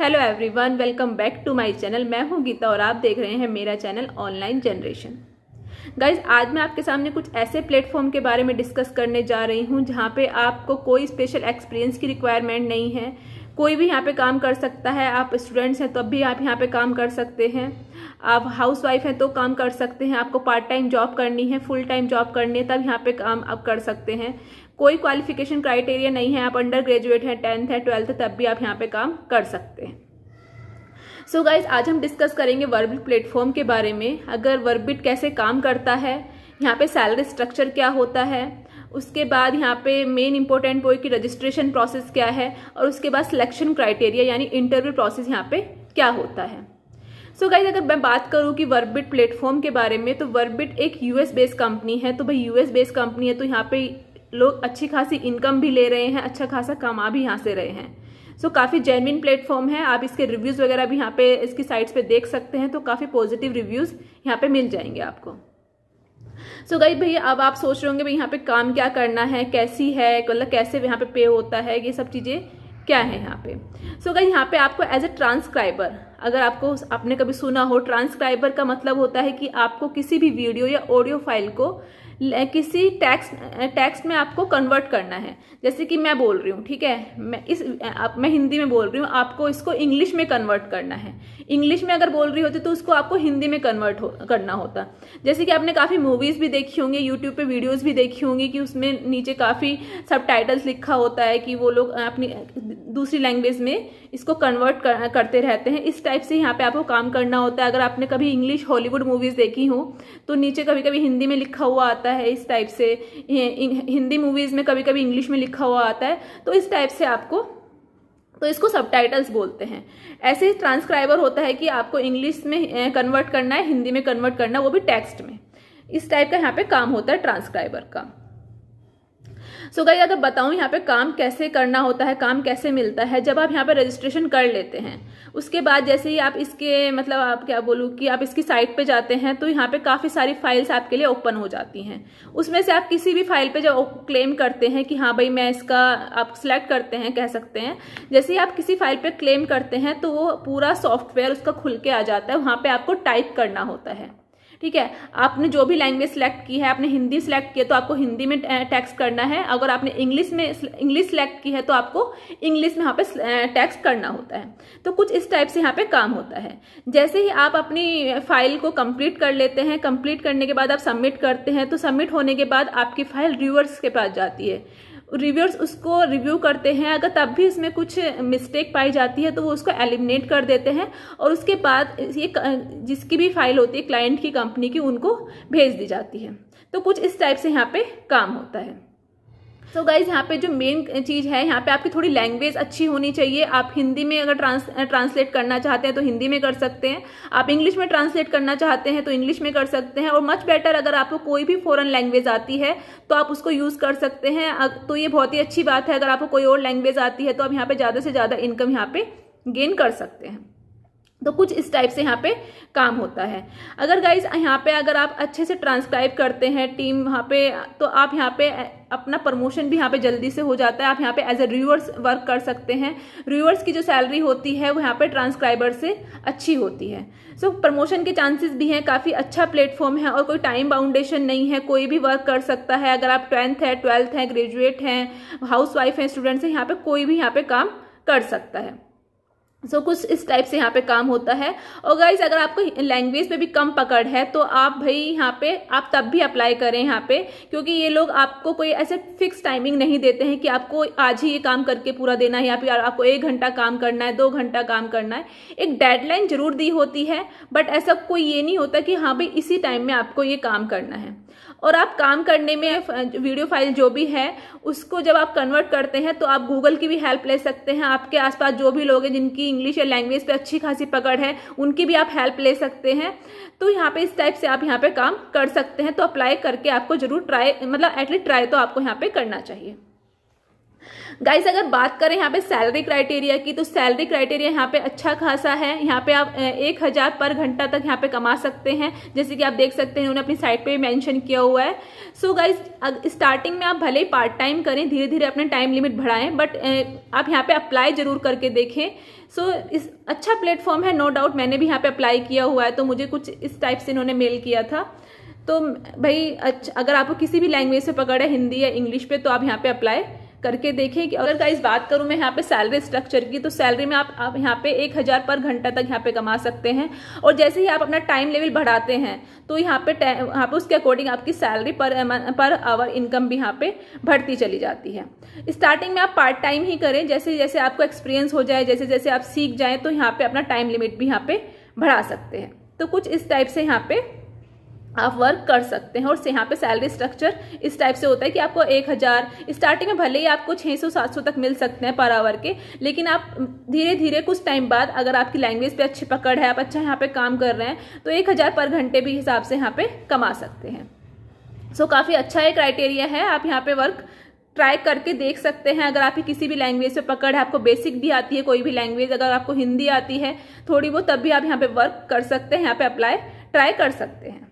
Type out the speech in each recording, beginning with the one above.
hello everyone welcome back to my channel मैं हूं गीता और आप देख रहे हैं मेरा चैनल ऑनलाइन जनरेशन गाइज आज मैं आपके सामने कुछ ऐसे प्लेटफॉर्म के बारे में डिस्कस करने जा रही हूं जहां पे आपको कोई स्पेशल एक्सपीरियंस की रिक्वायरमेंट नहीं है कोई भी यहाँ पे काम कर सकता है आप स्टूडेंट्स हैं तो भी आप यहाँ पे काम कर सकते हैं आप हाउस वाइफ हैं तो काम कर सकते हैं आपको पार्ट टाइम जॉब करनी है फुल टाइम जॉब करनी है तब यहाँ पे काम आप कर सकते हैं कोई क्वालिफिकेशन क्राइटेरिया नहीं है आप अंडर ग्रेजुएट हैं टेंथ है ट्वेल्थ है तब भी आप यहाँ पे काम कर सकते हैं सो so गाइज आज हम डिस्कस करेंगे वर्बिट प्लेटफॉर्म के बारे में अगर वर्बिट कैसे काम करता है यहाँ पे सैलरी स्ट्रक्चर क्या होता है उसके बाद यहाँ पे मेन इंपॉर्टेंट पॉइंट की रजिस्ट्रेशन प्रोसेस क्या है और उसके बाद सिलेक्शन क्राइटेरिया यानी इंटरव्यू प्रोसेस यहाँ पे क्या होता है सो so गाइज अगर मैं बात करूँ कि वर्बिट प्लेटफॉर्म के बारे में तो वर्बिट एक यूएस बेस्ड कंपनी है तो भाई यूएस बेस्ड कंपनी है तो यहाँ पे लोग अच्छी खासी इनकम भी ले रहे हैं अच्छा खासा कमा भी यहाँ से रहे हैं सो so, काफ़ी जेनविन प्लेटफॉर्म है आप इसके रिव्यूज़ वगैरह भी यहाँ पे इसकी साइट्स पे देख सकते हैं तो काफ़ी पॉजिटिव रिव्यूज़ यहाँ पे मिल जाएंगे आपको सो so, गई भैया अब आप सोच रहे होंगे भाई यहाँ पे काम क्या करना है कैसी है मतलब कैसे यहाँ पे पे होता है ये सब चीज़ें क्या है यहाँ पे सो so, गई यहाँ पे आपको एज ए ट्रांसक्राइबर अगर आपको आपने कभी सुना हो ट्रांसक्राइबर का मतलब होता है कि आपको किसी भी वीडियो या ऑडियो फाइल को किसी टैक्स टैक्स में आपको कन्वर्ट करना है जैसे कि मैं बोल रही हूँ ठीक है मैं इस आप, मैं हिंदी में बोल रही हूँ आपको इसको इंग्लिश में कन्वर्ट करना है इंग्लिश में अगर बोल रही होती तो उसको आपको हिंदी में कन्वर्ट हो, करना होता जैसे कि आपने काफ़ी मूवीज़ भी देखी होंगी यूट्यूब पर वीडियोज़ भी देखी होंगी कि उसमें नीचे काफ़ी सब लिखा होता है कि वो लोग अपनी दूसरी लैंग्वेज में इसको कन्वर्ट कर, करते रहते हैं इस टाइप से यहाँ पे आपको काम करना होता है अगर आपने कभी इंग्लिश हॉलीवुड मूवीज़ देखी हो तो नीचे कभी कभी हिंदी में लिखा हुआ आता है इस टाइप से हिंदी मूवीज़ में कभी कभी इंग्लिश में लिखा हुआ आता है तो इस टाइप से आपको तो इसको सब बोलते हैं ऐसे ही ट्रांसक्राइबर होता है कि आपको इंग्लिश में कन्वर्ट करना है हिंदी में कन्वर्ट करना है वो भी टेक्स्ट में इस टाइप का यहाँ पे काम होता है ट्रांसक्राइबर का सो गई अगर बताऊँ यहाँ पे काम कैसे करना होता है काम कैसे मिलता है जब आप यहाँ पर रजिस्ट्रेशन कर लेते हैं उसके बाद जैसे ही आप इसके मतलब आप क्या बोलूँ कि आप इसकी साइट पे जाते हैं तो यहाँ पे काफ़ी सारी फाइल्स आपके लिए ओपन हो जाती हैं उसमें से आप किसी भी फाइल पे जब क्लेम करते हैं कि हाँ भाई मैं इसका आप सिलेक्ट करते हैं कह सकते हैं जैसे ही आप किसी फाइल पर क्लेम करते हैं तो वो पूरा सॉफ्टवेयर उसका खुल के आ जाता है वहाँ पर आपको टाइप करना होता है ठीक है आपने जो भी लैंग्वेज सेलेक्ट की है आपने हिंदी सेलेक्ट किया तो आपको हिंदी में टैक्स करना है अगर आपने इंग्लिश में इंग्लिश सेलेक्ट की है तो आपको इंग्लिश में यहाँ पे टैक्स करना होता है तो कुछ इस टाइप से यहाँ पे काम होता है जैसे ही आप अपनी फाइल को कंप्लीट कर लेते हैं कंप्लीट करने के बाद आप सबमिट करते हैं तो सबमिट होने के बाद आपकी फाइल रिवर्स के पास जाती है रिव्यूर्स उसको रिव्यू करते हैं अगर तब भी उसमें कुछ मिस्टेक पाई जाती है तो वो उसको एलिमिनेट कर देते हैं और उसके बाद ये जिसकी भी फाइल होती है क्लाइंट की कंपनी की उनको भेज दी जाती है तो कुछ इस टाइप से यहाँ पे काम होता है तो गाइज यहाँ पे जो मेन चीज़ है यहाँ पे आपकी थोड़ी लैंग्वेज अच्छी होनी चाहिए आप हिंदी में अगर ट्रांस ट्रांसलेट करना चाहते हैं तो हिंदी में कर सकते हैं आप इंग्लिश में ट्रांसलेट करना चाहते हैं तो इंग्लिश में कर सकते हैं और मच बेटर अगर आपको कोई भी फॉरन लैंग्वेज आती है तो आप उसको यूज़ कर सकते हैं तो ये बहुत ही अच्छी बात है अगर आपको कोई और लैंग्वेज आती है तो आप यहाँ पर ज़्यादा से ज़्यादा इनकम यहाँ पर गेन कर सकते हैं तो कुछ इस टाइप से यहाँ पे काम होता है अगर गाइज यहाँ पे अगर आप अच्छे से ट्रांसक्राइब करते हैं टीम वहाँ पे तो आप यहाँ पे अपना प्रमोशन भी यहाँ पे जल्दी से हो जाता है आप यहाँ पे एज ए रिवर्स वर्क कर सकते हैं रिवर्स की जो सैलरी होती है वो यहाँ पे ट्रांसक्राइबर से अच्छी होती है सो so, प्रमोशन के चांसेस भी हैं काफ़ी अच्छा प्लेटफॉर्म है और कोई टाइम बाउंडेशन नहीं है कोई भी वर्क कर सकता है अगर आप ट्वेंथ है ट्वेल्थ हैं ग्रेजुएट हैं हाउस वाइफ हैं स्टूडेंट्स हैं यहाँ पर कोई भी यहाँ पर काम कर सकता है सो so, कुछ इस टाइप से यहाँ पे काम होता है और गाइज अगर आपको लैंग्वेज पे भी कम पकड़ है तो आप भाई यहाँ पे आप तब भी अप्लाई करें यहाँ पे क्योंकि ये लोग आपको कोई ऐसे फिक्स टाइमिंग नहीं देते हैं कि आपको आज ही ये काम करके पूरा देना है या फिर आपको एक घंटा काम करना है दो घंटा काम करना है एक डेडलाइन जरूर दी होती है बट ऐसा कोई ये नहीं होता कि हाँ भाई इसी टाइम में आपको ये काम करना है और आप काम करने में वीडियो फाइल जो भी है उसको जब आप कन्वर्ट करते हैं तो आप गूगल की भी हेल्प ले सकते हैं आपके आसपास जो भी लोग हैं जिनकी इंग्लिश या लैंग्वेज पे अच्छी खासी पकड़ है उनकी भी आप हेल्प ले सकते हैं तो यहाँ पे इस टाइप से आप यहाँ पे काम कर सकते हैं तो अप्लाई करके आपको जरूर ट्राई मतलब एटलीस्ट ट्राई तो आपको यहाँ पे करना चाहिए गाइस अगर बात करें यहाँ पे सैलरी क्राइटेरिया की तो सैलरी क्राइटेरिया यहाँ पे अच्छा खासा है यहाँ पे आप एक हज़ार पर घंटा तक यहाँ पे कमा सकते हैं जैसे कि आप देख सकते हैं उन्होंने अपनी साइट पे मेंशन किया हुआ है सो so गाइस स्टार्टिंग में आप भले ही पार्ट टाइम करें धीरे धीरे अपने टाइम लिमिट बढ़ाएं बट आप यहाँ पर अप्लाई ज़रूर करके देखें सो so, इस अच्छा प्लेटफॉर्म है नो डाउट मैंने भी यहाँ पर अप्लाई किया हुआ है तो मुझे कुछ इस टाइप से इन्होंने मेल किया था तो भाई अच्छा अगर आपको किसी भी लैंग्वेज से पकड़ है हिंदी या इंग्लिश पे तो आप यहाँ पे अप्लाई करके देखें कि अगर का इस बात करूं मैं यहाँ पे सैलरी स्ट्रक्चर की तो सैलरी में आप, आप यहाँ पे एक हज़ार पर घंटा तक यहाँ पे कमा सकते हैं और जैसे ही आप अपना टाइम लेवल बढ़ाते हैं तो यहाँ पे यहाँ पे उसके अकॉर्डिंग आपकी सैलरी पर पर आवर इनकम भी यहाँ पे बढ़ती चली जाती है स्टार्टिंग में आप पार्ट टाइम ही करें जैसे जैसे आपको एक्सपीरियंस हो जाए जैसे जैसे आप सीख जाए तो यहाँ पर अपना टाइम लिमिट भी यहाँ पे बढ़ा सकते हैं तो कुछ इस टाइप से यहाँ पर आप वर्क कर सकते हैं और यहाँ पे सैलरी स्ट्रक्चर इस टाइप से होता है कि आपको एक हज़ार स्टार्टिंग में भले ही आपको छः सौ सात सौ तक मिल सकते हैं पर आवर के लेकिन आप धीरे धीरे कुछ टाइम बाद अगर आपकी लैंग्वेज पे अच्छी पकड़ है आप अच्छा यहाँ पे काम कर रहे हैं तो एक हज़ार पर घंटे भी हिसाब से यहाँ पे कमा सकते हैं सो so, काफ़ी अच्छा एक क्राइटेरिया है आप यहाँ पर वर्क ट्राई करके देख सकते हैं अगर आपकी किसी भी लैंग्वेज पर पकड़ है आपको बेसिक भी आती है कोई भी लैंग्वेज अगर आपको हिंदी आती है थोड़ी वो तब भी आप यहाँ पर वर्क कर सकते हैं यहाँ पर अप्लाई ट्राई कर सकते हैं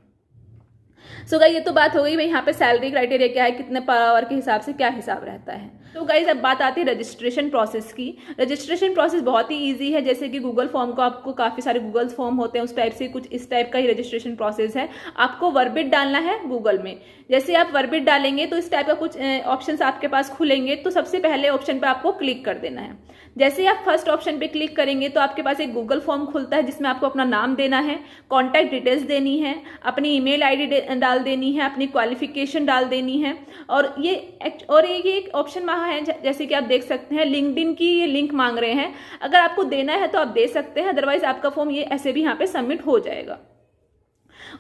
सो गई ये तो बात हो गई भाई यहाँ पे सैलरी क्राइटेरिया क्या है कितने पर आवर के हिसाब से क्या हिसाब रहता है तो गाइज अब बात आती है रजिस्ट्रेशन प्रोसेस की रजिस्ट्रेशन प्रोसेस बहुत ही ईजी है जैसे कि गूगल फॉर्म को आपको काफ़ी सारे गूगल फॉर्म होते हैं उस टाइप से कुछ इस टाइप का ही रजिस्ट्रेशन प्रोसेस है आपको वर्बिट डालना है गूगल में जैसे आप वर्बिट डालेंगे तो इस टाइप का कुछ ऑप्शन आपके पास खुलेंगे तो सबसे पहले ऑप्शन पर आपको क्लिक कर देना है जैसे आप फर्स्ट ऑप्शन पर क्लिक करेंगे तो आपके पास एक गूगल फॉर्म खुलता है जिसमें आपको अपना नाम देना है कॉन्टैक्ट डिटेल्स देनी है अपनी ईमेल आईडी डाल देनी है अपनी क्वालिफिकेशन डाल देनी है और ये और ये एक ऑप्शन वहाँ है जैसे कि आप देख सकते हैं लिंकड की ये लिंक मांग रहे हैं अगर आपको देना है तो आप दे सकते हैं अदरवाइज आपका फॉर्म ये ऐसे भी यहाँ पे सबमिट हो जाएगा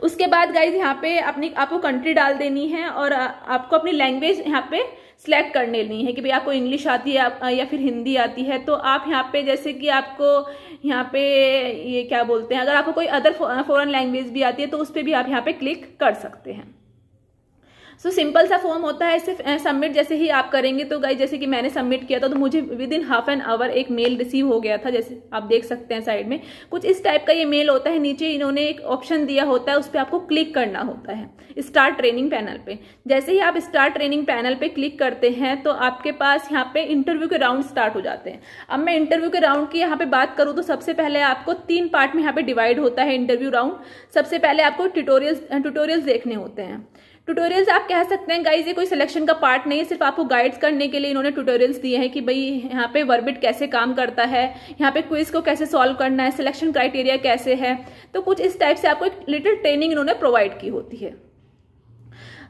उसके बाद गाइज यहाँ पे अपनी आपको कंट्री डाल देनी है और आपको अपनी लैंग्वेज यहाँ पे सिलेक्ट कर लेनी है कि भाई आपको इंग्लिश आती है या फिर हिंदी आती है तो आप यहाँ पे जैसे कि आपको यहाँ पे ये क्या बोलते हैं अगर आपको कोई अदर फॉरेन लैंग्वेज भी आती है तो उस पर भी आप यहाँ पे क्लिक कर सकते हैं सो सिंपल सा फॉर्म होता है सिर्फ सबमिट जैसे ही आप करेंगे तो गाइज जैसे कि मैंने सबमिट किया था तो मुझे within half an hour एक मेल रिसीव हो गया था जैसे आप देख सकते हैं साइड में कुछ इस टाइप का ये मेल होता है नीचे इन्होंने एक ऑप्शन दिया होता है उस पर आपको क्लिक करना होता है स्टार ट्रेनिंग पैनल पे जैसे ही आप स्टार ट्रेनिंग पैनल पे क्लिक करते हैं तो आपके पास यहाँ पे इंटरव्यू के राउंड स्टार्ट हो जाते हैं अब मैं इंटरव्यू के राउंड की यहाँ पे बात करूँ तो सबसे पहले आपको तीन पार्ट में यहाँ पे डिवाइड होता है इंटरव्यू राउंड सबसे पहले आपको ट्यूटोरियल ट्यूटोरियल देखने होते हैं ट्यूटोरियल्स आप कह सकते हैं गाइज ये कोई सिलेक्शन का पार्ट नहीं है सिर्फ आपको गाइड्स करने के लिए इन्होंने ट्यूटोरियल्स दिए हैं कि भाई यहाँ पे वर्बिट कैसे काम करता है यहाँ पे क्विज को कैसे सॉल्व करना है सिलेक्शन क्राइटेरिया कैसे है तो कुछ इस टाइप से आपको एक लिटिल ट्रेनिंग इन्होंने प्रोवाइड की होती है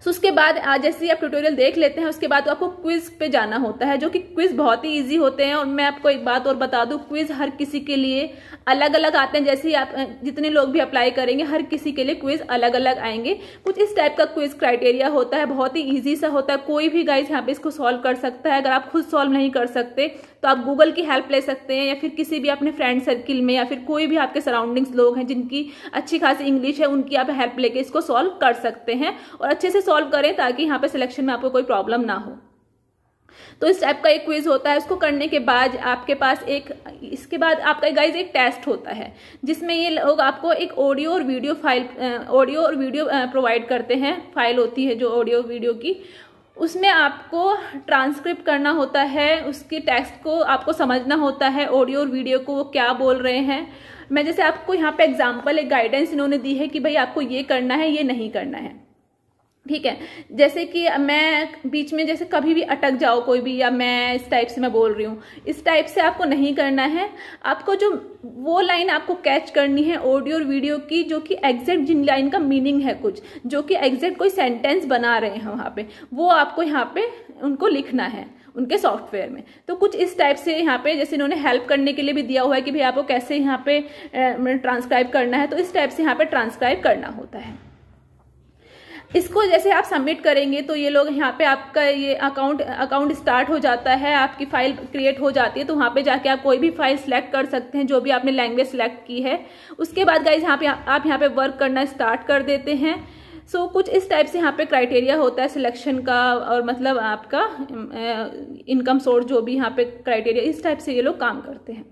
सो उसके बाद जैसे ही आप ट्यूटोरियल देख लेते हैं उसके बाद तो आपको क्विज पे जाना होता है जो कि क्विज बहुत ही ईजी होते हैं और मैं आपको एक बात और बता दूँ क्विज हर किसी के लिए अलग अलग आते हैं जैसे ही आप जितने लोग भी अप्लाई करेंगे हर किसी के लिए क्विज अलग अलग आएंगे कुछ इस टाइप का क्विज क्राइटेरिया होता है बहुत ही ईजी सा होता है कोई भी गाइज यहाँ पे इसको सॉल्व कर सकता है अगर आप खुद सॉल्व नहीं कर सकते तो आप गूगल की हेल्प ले सकते हैं या फिर किसी भी अपने फ्रेंड सर्किल में या फिर कोई भी आपके सराउंडिंग्स लोग हैं जिनकी अच्छी खासी इंग्लिश है उनकी आप हेल्प लेके इसको सॉल्व कर सकते हैं और अच्छे से सॉल्व करें ताकि यहाँ पे सिलेक्शन में आपको कोई प्रॉब्लम ना हो तो इस टाइप का एक क्विज होता है उसको करने के बाद आपके पास एक इसके बाद आपका गाइज एक टेस्ट होता है जिसमें ये लोग आपको एक ऑडियो और वीडियो फाइल ऑडियो और वीडियो प्रोवाइड करते हैं फाइल होती है जो ऑडियो वीडियो की उसमें आपको ट्रांसक्रिप्ट करना होता है उसके टेक्स्ट को आपको समझना होता है ऑडियो और वीडियो को वो क्या बोल रहे हैं मैं जैसे आपको यहाँ पे एग्जांपल एक गाइडेंस इन्होंने दी है कि भाई आपको ये करना है ये नहीं करना है ठीक है जैसे कि मैं बीच में जैसे कभी भी अटक जाओ कोई भी या मैं इस टाइप से मैं बोल रही हूँ इस टाइप से आपको नहीं करना है आपको जो वो लाइन आपको कैच करनी है ऑडियो और वीडियो की जो कि एग्जैक्ट जिन लाइन का मीनिंग है कुछ जो कि एग्जैक्ट कोई सेंटेंस बना रहे हैं वहाँ पे वो आपको यहाँ पे उनको लिखना है उनके सॉफ्टवेयर में तो कुछ इस टाइप से यहाँ पे जैसे इन्होंने हेल्प करने के लिए भी दिया हुआ है कि भाई आपको कैसे यहाँ पे ट्रांसक्राइब मतलब करना है तो इस टाइप से यहाँ पे ट्रांसक्राइब करना होता है इसको जैसे आप सबमिट करेंगे तो ये लोग यहाँ पे आपका ये अकाउंट अकाउंट स्टार्ट हो जाता है आपकी फ़ाइल क्रिएट हो जाती है तो वहाँ पे जाके आप कोई भी फाइल सेलेक्ट कर सकते हैं जो भी आपने लैंग्वेज सेलेक्ट की है उसके बाद गाइज यहाँ पे आप यहाँ पे वर्क करना स्टार्ट कर देते हैं सो so, कुछ इस टाइप से यहाँ पे क्राइटेरिया होता है सिलेक्शन का और मतलब आपका इनकम सोर्स जो भी यहाँ पे क्राइटेरिया इस टाइप से ये लोग काम करते हैं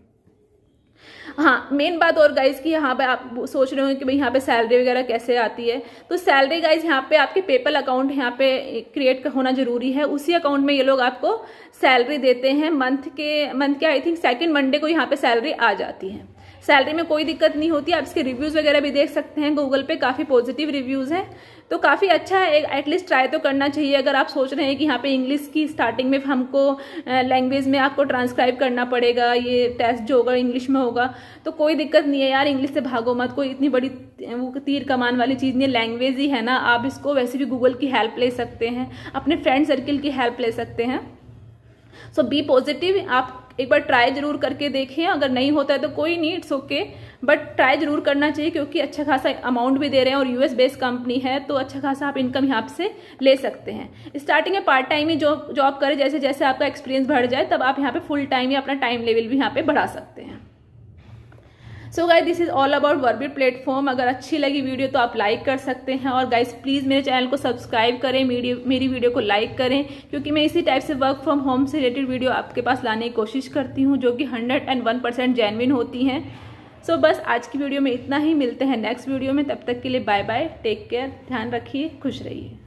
हाँ मेन बात और गाइज की यहाँ पे आप सोच रहे हो कि भाई यहाँ पे सैलरी वगैरह कैसे आती है तो सैलरी गाइज यहाँ पे आपके पेपल अकाउंट यहाँ पे क्रिएट होना जरूरी है उसी अकाउंट में ये लोग आपको सैलरी देते हैं मंथ के मंथ के आई थिंक सेकेंड मंडे को यहाँ पे सैलरी आ जाती है सैलरी में कोई दिक्कत नहीं होती आप इसके रिव्यूज़ वगैरह भी देख सकते हैं गूगल पे काफ़ी पॉजिटिव रिव्यूज़ हैं तो काफ़ी अच्छा है एटलीस्ट ट्राई तो करना चाहिए अगर आप सोच रहे हैं कि यहाँ पे इंग्लिश की स्टार्टिंग में हमको लैंग्वेज में आपको ट्रांसक्राइब करना पड़ेगा ये टेस्ट जो होगा इंग्लिश में होगा तो कोई दिक्कत नहीं है यार इंग्लिश से भागो मत कोई इतनी बड़ी वो तीर कमान वाली चीज़ नहीं लैंग्वेज ही है ना आप इसको वैसे भी गूगल की हेल्प ले सकते हैं अपने फ्रेंड सर्किल की हेल्प ले सकते हैं सो बी पॉजिटिव आप एक बार ट्राई ज़रूर करके देखें अगर नहीं होता है तो कोई नहीं इट्स ओके बट ट्राई ज़रूर करना चाहिए क्योंकि अच्छा खासा अमाउंट भी दे रहे हैं और यूएस बेस्ड कंपनी है तो अच्छा खासा आप इनकम यहाँ से ले सकते हैं स्टार्टिंग में पार्ट टाइम ही जॉब जॉब करें जैसे जैसे आपका एक्सपीरियंस बढ़ जाए तब आप यहाँ पे फुल टाइम या अपना टाइम लेवल भी यहाँ पे बढ़ा सकते हैं so guys this is all about Verbi platform अगर अच्छी लगी वीडियो तो आप लाइक कर सकते हैं और गाइज प्लीज़ मेरे चैनल को सब्सक्राइब करें मेरी वीडियो को लाइक करें क्योंकि मैं इसी टाइप से वर्क फ्रॉम होम से रिलेटेड वीडियो आपके पास लाने की कोशिश करती हूँ जो कि hundred and one percent genuine होती हैं सो so, बस आज की वीडियो में इतना ही मिलते हैं नेक्स्ट वीडियो में तब तक के लिए बाय बाय टेक केयर ध्यान रखिए खुश रहिए